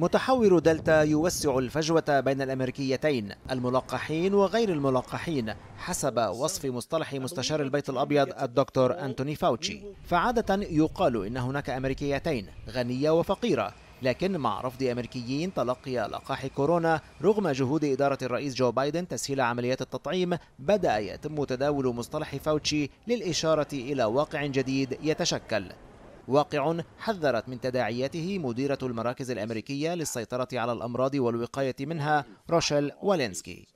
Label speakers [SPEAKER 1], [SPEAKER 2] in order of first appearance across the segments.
[SPEAKER 1] متحور دلتا يوسع الفجوة بين الأمريكيتين الملقحين وغير الملقحين حسب وصف مصطلح مستشار البيت الأبيض الدكتور أنتوني فاوتشي فعادة يقال إن هناك أمريكيتين غنية وفقيرة لكن مع رفض أمريكيين تلقي لقاح كورونا رغم جهود إدارة الرئيس جو بايدن تسهيل عمليات التطعيم بدأ يتم تداول مصطلح فاوتشي للإشارة إلى واقع جديد يتشكل واقع حذرت من تداعياته مديرة المراكز الأمريكية للسيطرة على الأمراض والوقاية منها روشيل والينسكي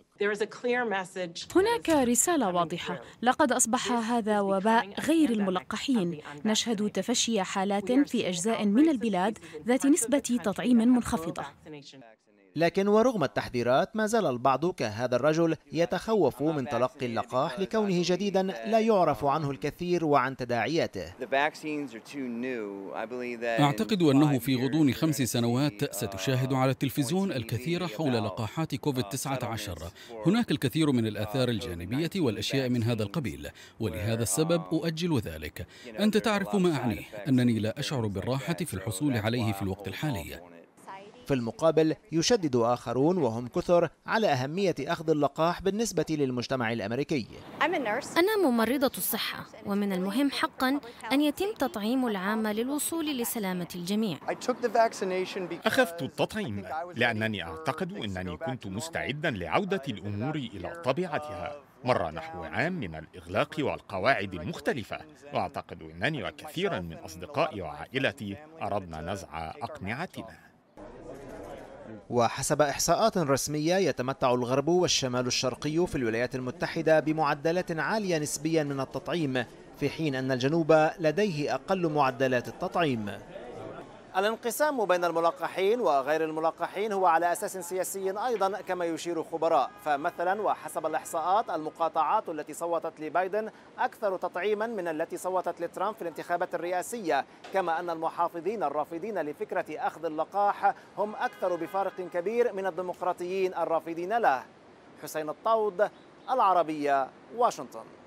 [SPEAKER 1] هناك رسالة واضحة لقد أصبح هذا وباء غير الملقحين نشهد تفشي حالات في أجزاء من البلاد ذات نسبة
[SPEAKER 2] تطعيم منخفضة
[SPEAKER 1] لكن ورغم التحذيرات ما زال البعض كهذا الرجل يتخوف من تلقي اللقاح لكونه جديدا لا يعرف عنه الكثير وعن تداعياته أعتقد
[SPEAKER 2] أنه في غضون خمس سنوات ستشاهد على التلفزيون uh, الكثير حول لقاحات كوفيد-19 هناك الكثير من الآثار uh, الجانبية والأشياء من هذا القبيل uh, ولهذا السبب أؤجل ذلك أنت تعرف ما أعنيه أنني لا أشعر بالراحة في الحصول عليه في الوقت الحالي في المقابل يشدد آخرون وهم كثر على
[SPEAKER 1] أهمية أخذ اللقاح بالنسبة للمجتمع الأمريكي أنا ممرضة الصحة ومن المهم حقا أن يتم تطعيم العامة للوصول لسلامة الجميع
[SPEAKER 2] أخذت التطعيم لأنني أعتقد أنني كنت مستعدا لعودة الأمور إلى طبيعتها مر نحو عام من الإغلاق والقواعد المختلفة وأعتقد أنني وكثيرا من أصدقائي وعائلتي أردنا نزع أقنعتنا
[SPEAKER 1] وحسب إحصاءات رسمية يتمتع الغرب والشمال الشرقي في الولايات المتحدة بمعدلات عالية نسبيا من التطعيم في حين أن الجنوب لديه أقل معدلات التطعيم الانقسام بين الملقحين وغير الملقحين هو على أساس سياسي أيضا كما يشير خبراء فمثلا وحسب الإحصاءات المقاطعات التي صوتت لبايدن أكثر تطعيما من التي صوتت لترامب في الانتخابات الرئاسية كما أن المحافظين الرافضين لفكرة أخذ اللقاح هم أكثر بفارق كبير من الديمقراطيين الرافضين له حسين الطود العربية واشنطن